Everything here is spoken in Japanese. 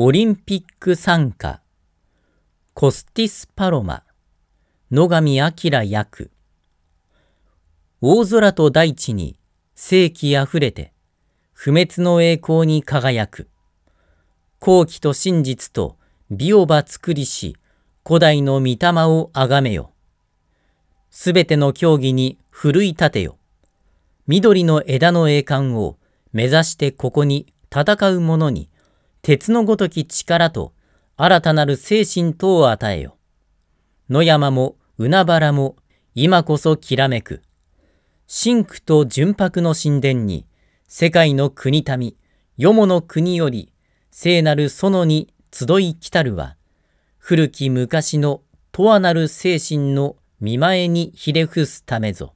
オリンピック参加コスティス・パロマ野上彰役大空と大地に世紀あふれて不滅の栄光に輝く好奇と真実と美をば作りし古代の御霊をあがめよすべての競技に奮い立てよ緑の枝の栄冠を目指してここに戦う者に鉄のごとき力と新たなる精神等を与えよ。野山も海原も今こそきらめく。真紅と純白の神殿に世界の国民、よもの国より聖なる園に集い来たるは、古き昔の永遠なる精神の見前にひれ伏すためぞ。